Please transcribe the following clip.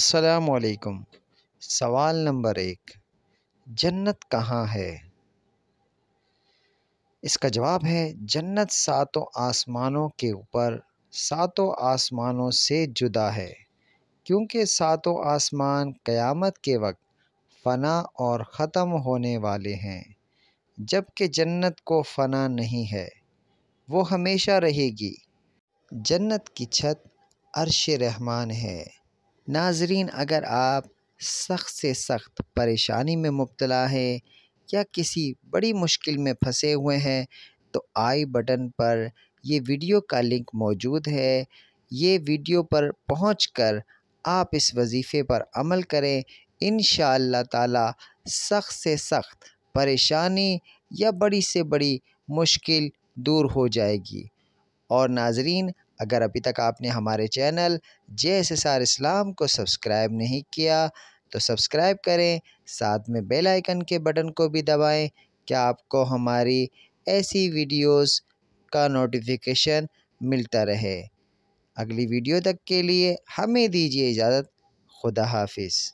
असलकुम सवाल नंबर एक जन्नत कहाँ है इसका जवाब है जन्नत सातों आसमानों के ऊपर सातों आसमानों से जुदा है क्योंकि सातों आसमान क़यामत के वक्त फ़ना और ख़त्म होने वाले हैं जबकि जन्नत को फ़ना नहीं है वो हमेशा रहेगी जन्नत की छत अरश रहमान है नाजरीन अगर आप सख्त से सख्त परेशानी में मुबतला है या किसी बड़ी मुश्किल में फंसे हुए हैं तो आई बटन पर यह वीडियो का लिंक मौजूद है ये वीडियो पर पहुँच कर आप इस वजीफ़े पर अमल करें इन ताला सख्त से सख्त परेशानी या बड़ी से बड़ी मुश्किल दूर हो जाएगी और नाजरीन अगर अभी तक आपने हमारे channel J S S R Islam को सब्सक्राइब नहीं किया तो सब्सक्राइब करें साथ में बेल आइकन के बटन को भी दबाएं क्या आपको हमारी ऐसी वीडियोस का नोटिफिकेशन मिलता रहे अगली वीडियो तक के लिए हमें दीजिए इजाज़त खुदा हाफिज़